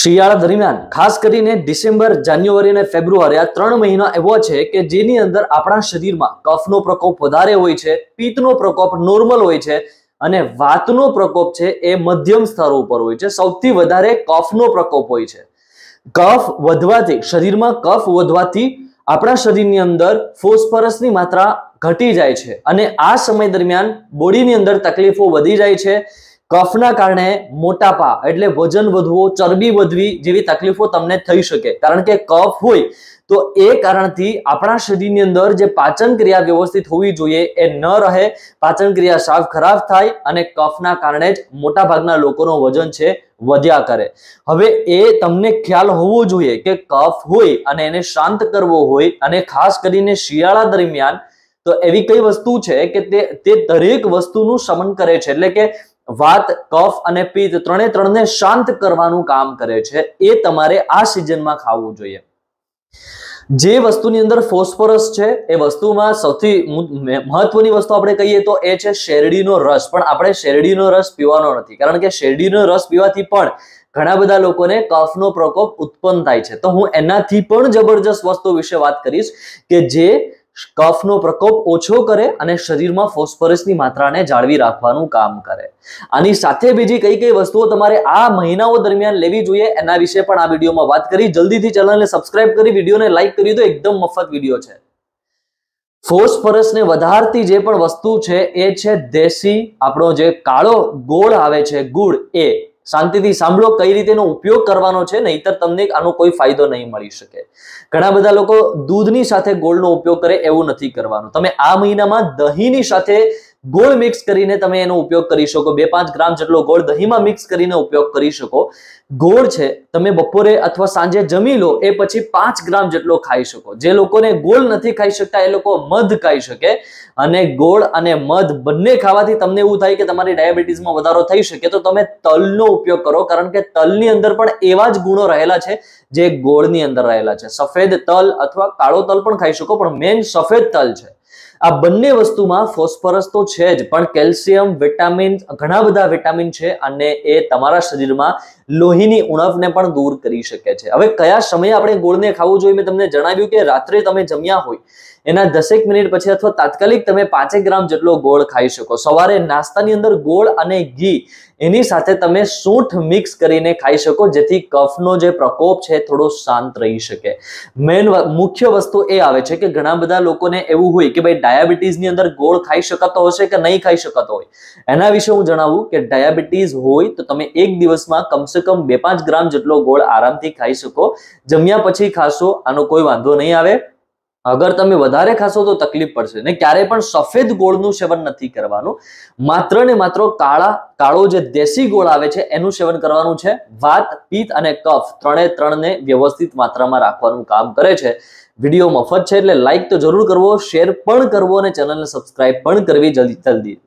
શિયાળા દરમિયાન ખાસ કરીને ડિસેમ્બર જાન્યુઆરી અને ફેબ્રુઆરી આ ત્રણ મહિના એવો છે કે જેની અંદર આપણા શરીરમાં કફનો પ્રકોપ વધારે હોય છે પિત્તનો પ્રકોપ નોર્મલ હોય છે અને વાતનો પ્રકોપ છે એ મધ્યમ સ્તર ઉપર હોય છે સૌથી વધારે કફનો પ્રકોપ હોય છે કફ વધવાથી શરીરમાં કફ વધવાથી આપણા શરીરની અંદર ફોસ્ફરસની માત્રા ઘટી જાય છે અને આ સમય દરમિયાન બોડીની અંદર તકલીફો વધી જાય છે કફના કારણે મોટાપા એટલે વજન વધવું ચરબી વધવી જેવી તકલીફો તમને થઈ શકે કારણ કે કફ હોય તો એ કારણથી આપણા શરીરની અંદર જે પાચન ક્રિયા વ્યવસ્થિત હોવી જોઈએ એ ન રહે પાચન ક્રિયા સાફ ખરાબ થાય અને કફના કારણે જ મોટાભાગના લોકોનો વજન છે વધ્યા કરે હવે એ તમને ખ્યાલ હોવો જોઈએ કે કફ હોય અને એને શાંત કરવો હોય અને ખાસ કરીને શિયાળા દરમિયાન તો એવી કઈ વસ્તુ છે કે તે દરેક વસ્તુનું શમન કરે છે એટલે કે વાત કફ અને પિત્ત ત્રણે ત્રણને શાંત કરવાનું કામ કરે છે એ તમારે આ સિઝનમાં ખાવું જોઈએ જે વસ્તુની અંદર ફોસ્ફરસ છે એ વસ્તુમાં સૌથી મહત્વની વસ્તુ આપણે કહીએ તો એ છે શેરડીનો રસ પણ આપણે શેરડીનો રસ પીવાનો નથી કારણ કે શેરડીનો રસ પીવાથી પણ ઘણા બધા લોકોને કફનો પ્રકોપ ઉત્પન્ન થાય છે તો હું એનાથી પણ જબરજસ્ત વસ્તુ વિશે વાત કરીશ કે જે કફનો પ્રકોપ ઓછો કરે અને શરીરમાં ફોસ્ફરસની માત્રાને જાળવી રાખવાનું કામ કરે આની સાથે બીજી કઈ કઈ વસ્તુઓ તમારે આ મહિનાઓ દરમિયાન લેવી જોઈએ એના વિશે પણ આ વિડીયોમાં વાત કરી જલ્દીથી ચેનલને સબસ્ક્રાઇબ કરી વિડીયોને લાઇક કરી દો એકદમ મફત વિડીયો છે ફોસ્ફરસને વધારતી જે પણ વસ્તુ છે એ છે દેશી આપણો જે કાળો ગોળ આવે છે ગુળ એ શાંતિથી સાંભળો કઈ રીતે એનો ઉપયોગ કરવાનો છે નહીતર તમને આનો કોઈ ફાયદો નહીં મળી શકે ઘણા બધા લોકો દૂધની સાથે ગોળનો ઉપયોગ કરે એવું નથી કરવાનું તમે આ મહિનામાં દહીંની સાથે ગોળ મિક્સ કરીને તમે એનો ઉપયોગ કરી શકો બે પાંચ ગ્રામ જેટલો ગોળ દહીંમાં મિક્સ કરીને ઉપયોગ કરી શકો ગોળ છે તમે બપોરે અથવા સાંજે જમી લો એ પછી પાંચ ગ્રામ જેટલો ખાઈ શકો જે લોકોને ગોળ નથી ખાઈ શકતા એ લોકો મધ ખાઈ શકે અને ગોળ અને મધ બંને ખાવાથી તમને એવું થાય કે તમારી ડાયાબિટીસમાં વધારો થઈ શકે તો તમે તલનો ઉપયોગ કરો કારણ કે તલની અંદર પણ એવા જ ગુણો રહેલા છે જે ગોળની અંદર રહેલા છે સફેદ તલ અથવા કાળો તલ પણ ખાઈ શકો પણ મેન સફેદ તલ છે આ બંને વસ્તુમાં ફોસ્ફરસ તો છે જ પણ કેલ્શિયમ વિટામિન ઘણા બધા વિટામિન છે અને એ તમારા શરીરમાં લોહીની ઉણપને પણ દૂર કરી શકે છે હવે કયા સમયે આપણે ગોળને ખાવું જોઈએ મેં તમને જણાવ્યું કે રાત્રે તમે જમ્યા હોય એના દસેક મિનિટ પછી અથવા તાત્કાલિક તમે પાંચેક ગ્રામ જેટલો ગોળ ખાઈ શકો સવારે નાસ્તાની અંદર ગોળ અને ઘી એની સાથે તમે સૂંઠ મિક્સ કરીને ખાઈ શકો જેથી કફનો જે પ્રકોપ છે થોડો શાંત રહી શકે મેન મુખ્ય વસ્તુ એ આવે છે કે ઘણા બધા લોકોને એવું હોય કે ભાઈ ડાયાબિટીસની અંદર ગોળ ખાઈ શકાતો હશે કે નહીં ખાઈ શકાતો હોય એના વિશે હું જણાવું કે ડાયાબિટીસ હોય તો તમે એક દિવસમાં કમસે કમ બે પાંચ ગ્રામ જેટલો ગોળ આરામથી ખાઈ શકો જમ્યા પછી ખાશો આનો કોઈ વાંધો નહીં આવે અગર તમે વધારે ખાશો તો તકલીફ પડશે ને ક્યારેય પણ સફેદ ગોળનું સેવન નથી કરવાનું માત્ર ને માત્ર કાળા કાળો જે દેશી ગોળ આવે છે એનું સેવન કરવાનું છે વાત પિત્ત અને કફ ત્રણે ત્રણને વ્યવસ્થિત માત્રામાં રાખવાનું કામ કરે છે વિડીયો મફત છે એટલે લાઇક તો જરૂર કરવો શેર પણ કરવો અને ચેનલને સબસ્ક્રાઇબ પણ કરવી જલ્દી જલ્દી